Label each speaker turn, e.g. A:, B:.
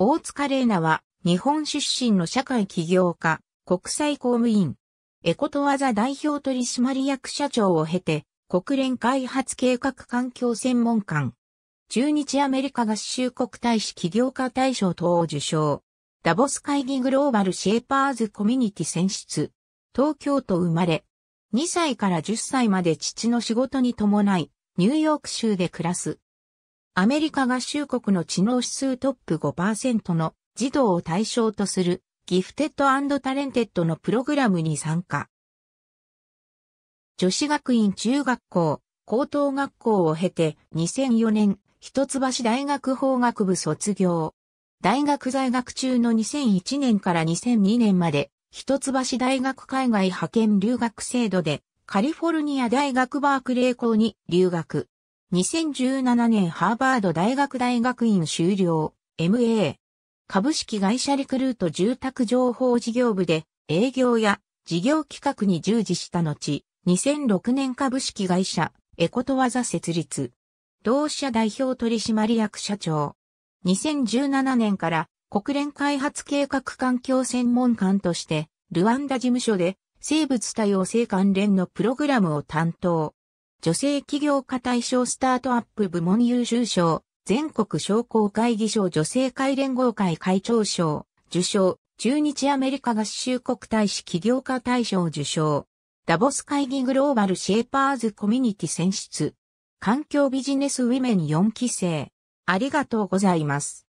A: 大塚玲奈は、日本出身の社会起業家、国
B: 際公務員、エコトワザ代表取締役社長を経て、国連開発計画環境専門官、中日アメリカ合衆国大使起業家大賞等を受賞。ダボス会議グローバルシェーパーズコミュニティ選出。東京都生まれ。2歳から10歳まで父の仕事に伴い、ニューヨーク州で暮らす。アメリカ合衆国の知能指数トップ5%の児童を対象とするギフテッドタレンテッドのプログラムに参加。女子学院中学校、高等学校を経て2004年、一橋大学法学部卒業。大学在学中の2001年から2002年まで、一橋大学海外派遣留学制度で、カリフォルニア大学バークレー校に留学。2017年ハーバード大学大学院修了、MA。株式会社リクルート住宅情報事業部で営業や事業企画に従事した後、2006年株式会社エコトワザ設立。同社代表取締役社長。2017年から国連開発計画環境専門官として、ルワンダ事務所で生物多様性関連のプログラムを担当。女性起業家大賞スタートアップ部門優秀賞、全国商工会議賞女性会連合会会長賞、受賞、中日アメリカ合衆国大使起業家大賞受賞、ダボス会議グローバルシェーパーズコミュニティ選
A: 出、環境ビジネスウィメン4期生、ありがとうございます。